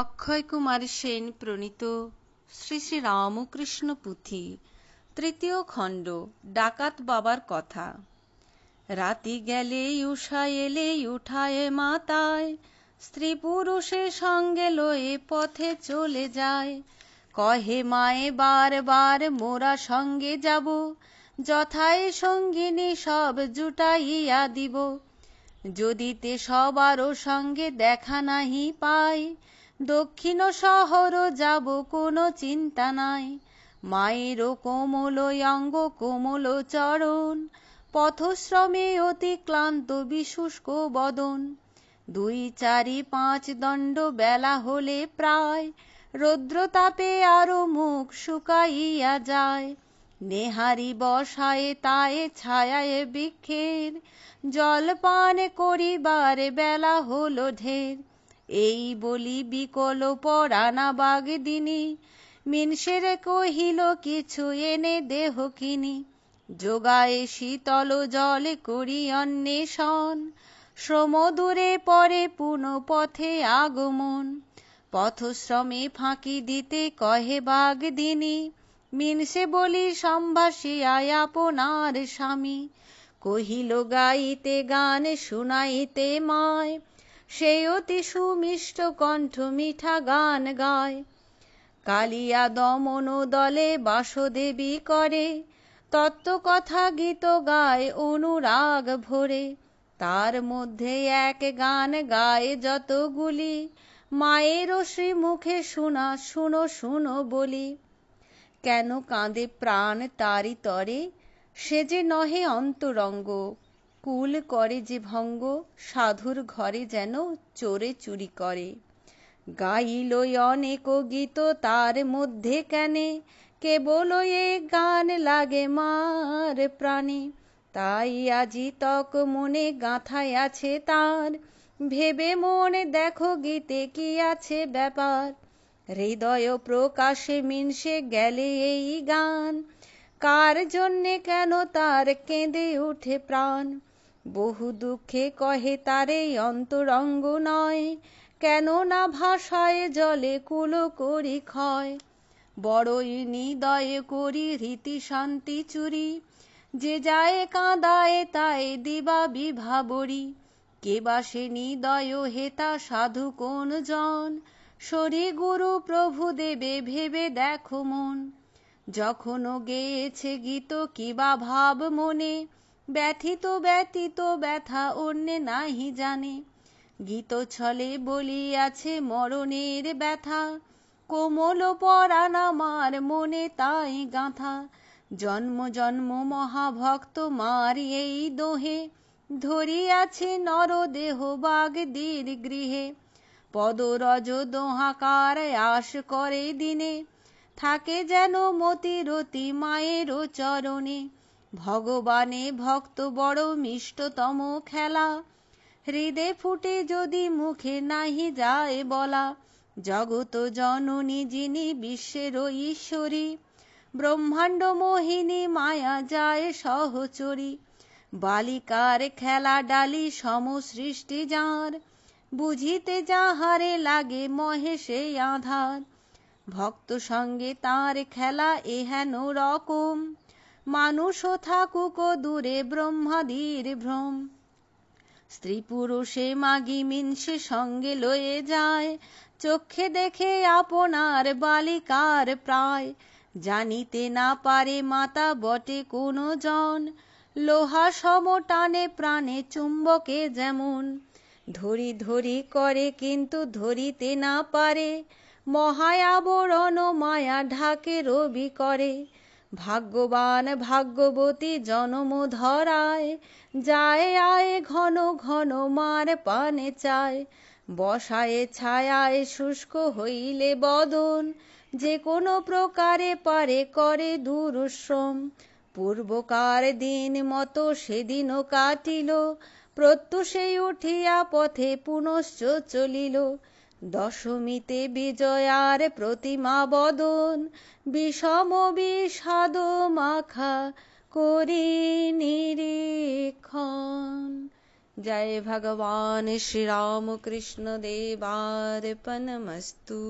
অক্ষয় কুমার সেন প্রণীত শ্রী শ্রী রামকৃষ্ণ পুঁথি তৃতীয় খণ্ড ডাকাত বাবার কথা রাতি গেলে উষা এলে উঠায় মাতায় স্ত্রী পুরুষের সঙ্গে লয়ে পথে চলে যায় কহে মায়ে বারবার মোরা সঙ্গে যাব যথায় সঙ্গিনী সব জুটাইয়া দিব যদি তে সবারও সঙ্গে দেখা নাহি পাই দক্ষিণ শহর যাব কোনো চিন্তা নাই মায়ের কোমল অঙ্গ কোমল চরণ পথশ্রমে অতি ক্লান্ত বিশুষ্ক বদন দুই চারি পাঁচ দণ্ড বেলা হলে প্রায় রৌদ্রতাপে আরো মুখ শুকাইয়া যায় নেহারি বসায় তায়ে ছায়ায় বৃক্ষের জল পান করিবার বেলা হলো ঢের এই বলি বিকল পরানা বাগদিনী মিনসের কহিল কিছু এনে দেহ কিনি যোগায় শীতল জল করি অন্বেষণ শ্রম দূরে পরে পুন পথে আগমন পথশ্রমে ফাঁকি দিতে কহে বাগদিনী মিনসে বলি সম্ভাসী আপনার স্বামী কহিল গাইতে গান শুনাইতে মায় সে অতি সুমিষ্ট কণ্ঠ মিঠা গান গায় কালিয়া দমন দলে বাসদেবী করে কথা গীত গায় অনুরাগ ভরে তার মধ্যে এক গান গায় যতগুলি মায়ের শ্রী মুখে শোনা শুনো শুনো বলি কেন কাঁদে প্রাণ তারি তরে সে যে নহে অন্তরঙ্গ কুল করে যে ভঙ্গ সাধুর ঘরে যেন চোরে চুরি করে গাইল অনেক গীত তার মধ্যে কেনে কেবল এ গান লাগে মার প্রাণে তাই আজি তক মনে গাঁথায় আছে তার ভেবে মনে দেখো গীতে কি আছে ব্যাপার হৃদয় প্রকাশে মিনসে গেলে এই গান কার জন্যে কেন তার কেঁদে উঠে প্রাণ বহু দুঃখে কহে তারে অন্তরঙ্গ নয় কেন না ভাষায় জলে কুল করি ক্ষয় বড়ই নিদয়ে করি রীতি শান্তি চুরি যে যায় কাঁদায় তাই দিবা বিভাবরি কে সে নিদয় হেতা সাধু কোন জন সরি গুরু প্রভু দেবে ভেবে দেখো মন যখনও গেয়েছে গীত কিবা ভাব মনে ব্যথিত ব্যতীত ব্যথা অন্যে নাহি জানে গীত ছলে বলিয়াছে মরণের ব্যথা কোমল পরাণ আমার মনে তাই গাঁথা জন্ম জন্ম মহাভক্ত মার এই দোহে ধরিয়াছে নরদেহ দীর গৃহে পদরজ দোহাকার আশ করে দিনে থাকে যেন মতিরতি মায়েরও চরণে ভগবানে ভক্ত বড় মিষ্টতম খেলা হৃদে ফুটে যদি মুখে নাহি যায় বলা জগত জননী যিনি বিশ্বের ঈশ্বরী ব্রহ্মাণ্ড মোহিনী মায়া যায় সহচরী বালিকার খেলা ডালি সমসৃষ্টি যাঁর বুঝিতে যাহারে লাগে মহেশে আধার ভক্ত সঙ্গে তার খেলা এহেন রকম মানুষ থাকুক দূরে ব্রহ্মাদির ভ্রম স্ত্রী পুরুষে মাগি মিনসে সঙ্গে লয়ে যায় চোখে দেখে আপনার বালিকার প্রায় জানিতে না পারে মাতা বটে কোন জন লোহা সমটানে প্রাণে চুম্বকে যেমন ধরি ধরি করে কিন্তু ধরিতে না পারে মহায়াবরণ মায়া ঢাকে রবি করে ভাগ্যবান ভাগ্যবতী জনম ধরায় যায় আয় ঘন ঘন মার পানে চায় বসায় ছায়ায় শুষ্ক হইলে বদন যে কোনো প্রকারে পারে করে দুরুশ্রম পূর্বকার দিন মতো সেদিনও কাটিল প্রত্যুষে উঠিয়া পথে পুনশ্চ চলিল দশমীতে বিজয়ার প্রতিমা বদন বিষম বিষাদ মাখা করি নিরীক্ষণ জয় ভগবান দেবার দেবার্পণমস্তু